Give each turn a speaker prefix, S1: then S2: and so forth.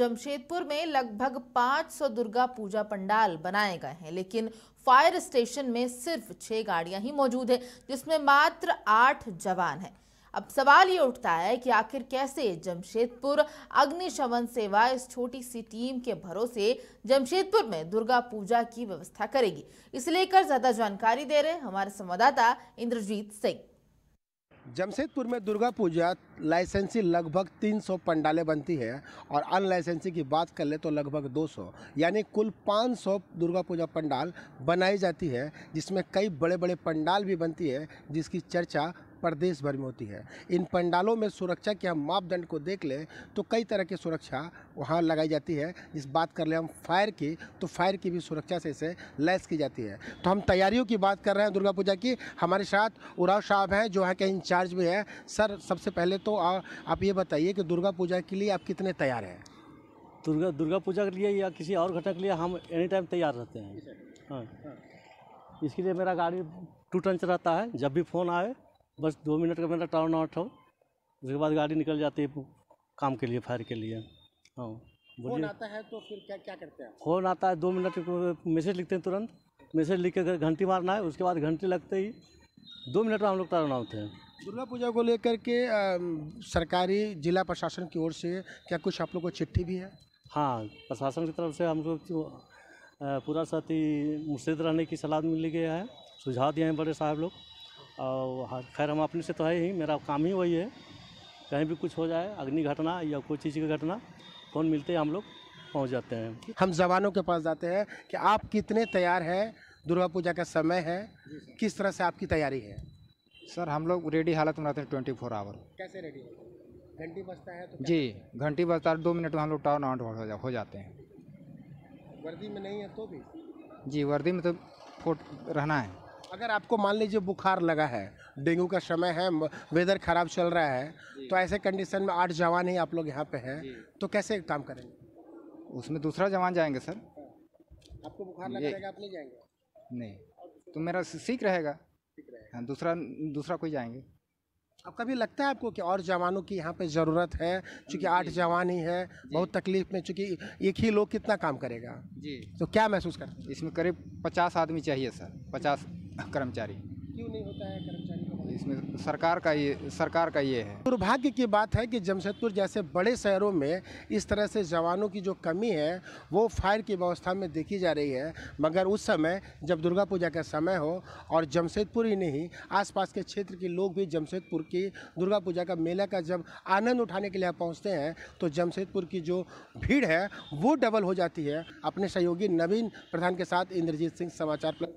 S1: जमशेदपुर में लगभग 500 दुर्गा पूजा पंडाल बनाए गए हैं लेकिन फायर स्टेशन में सिर्फ छह गाड़ियां ही मौजूद है जिसमें मात्र आठ जवान हैं अब सवाल ये उठता है कि आखिर कैसे जमशेदपुर अग्निशमन सेवा इस छोटी सी टीम के भरोसे जमशेदपुर में दुर्गा पूजा की व्यवस्था करेगी इसे लेकर ज्यादा जानकारी दे रहे हमारे संवाददाता इंद्रजीत सिंह जमशेदपुर में दुर्गा पूजा लाइसेंसी लगभग 300 पंडालें बनती है और अनलाइसेंसी की बात कर ले तो लगभग 200 यानी कुल 500 दुर्गा पूजा पंडाल बनाई जाती है जिसमें कई बड़े बड़े पंडाल भी बनती है जिसकी चर्चा प्रदेश भर में होती है इन पंडालों में सुरक्षा के हम मापदंड को देख लें तो कई तरह की सुरक्षा वहाँ लगाई जाती है जिस बात कर ले हम फायर की तो फायर की भी सुरक्षा से इसे लैस की जाती है तो हम तैयारियों की बात कर रहे हैं दुर्गा पूजा की हमारे साथ उराव साहब हैं जो यहाँ के इंचार्ज भी हैं सर सबसे पहले तो आ, आप ये बताइए कि दुर्गा पूजा के लिए आप कितने तैयार हैं
S2: दुर्गा दुर्गा पूजा के लिए या किसी और घटना के लिए हम एनी टाइम तैयार रहते हैं हाँ इसके लिए मेरा गाड़ी टू टंच रहता है जब भी फ़ोन आए बस दो मिनट का मेरा टर्न आउट हो उसके बाद गाड़ी निकल जाती है काम के लिए फायर के लिए हाँ फोन आता
S1: है तो फिर क्या क्या करते हैं
S2: फोन आता है दो मिनट मैसेज लिखते हैं तुरंत मैसेज लिख के घंटी मारना है उसके बाद घंटी लगते ही दो मिनट में हम लोग टर्न आउट हैं दुर्गा पूजा को लेकर के सरकारी जिला प्रशासन की ओर से क्या कुछ आप लोग को चिट्ठी भी है हाँ प्रशासन की तरफ से हम लोग तो, पूरा साथी मुस्तैद रहने की सलाह मिल गया है सुझाव दिए हैं बड़े साहब लोग और खैर हम अपने से तो है ही मेरा काम ही वही है कहीं भी कुछ हो जाए अग्नि घटना या कोई चीज़ की घटना फ़ोन मिलते
S1: हैं हम लोग पहुँच जाते हैं हम जवानों के पास जाते हैं कि आप कितने तैयार हैं दुर्गा पूजा का समय है किस तरह से आपकी तैयारी है सर हम लोग रेडी हालत में रहते हैं ट्वेंटी फोर आवर कैसे रेडी घंटी बजता है तो जी घंटी बजता है दो मिनट में हम लोग टर्न आउट हो, हो जाते हैं वर्दी में नहीं है तो भी जी वर्दी में तो फोट रहना है अगर आपको मान लीजिए बुखार लगा है डेंगू का समय है वेदर खराब चल रहा है तो ऐसे कंडीशन में आठ जवान ही आप लोग यहाँ पे हैं तो कैसे काम करेंगे उसमें दूसरा जवान जाएंगे सर आपको बुखार लगा आप नहीं जाएंगे नहीं तो मेरा सीख रहेगा हाँ दूसरा दूसरा कोई जाएंगे अब कभी लगता है आपको कि और जवानों की यहाँ पे ज़रूरत है चूँकि आठ जवान ही है बहुत तकलीफ में चूँकि एक ही लोग कितना काम करेगा जी तो क्या महसूस करते हैं इसमें करीब पचास आदमी चाहिए सर पचास कर्मचारी क्यों नहीं होता है कर्मचारी इसमें सरकार का ये सरकार का ये है दुर्भाग्य की बात है कि जमशेदपुर जैसे बड़े शहरों में इस तरह से जवानों की जो कमी है वो फायर की व्यवस्था में देखी जा रही है मगर उस समय जब दुर्गा पूजा का समय हो और जमशेदपुर ही नहीं आसपास के क्षेत्र के लोग भी जमशेदपुर की दुर्गा पूजा का मेला का जब आनंद उठाने के लिए पहुँचते हैं तो जमशेदपुर की जो भीड़ है वो डबल हो जाती है अपने सहयोगी नवीन प्रधान के साथ इंद्रजीत सिंह समाचार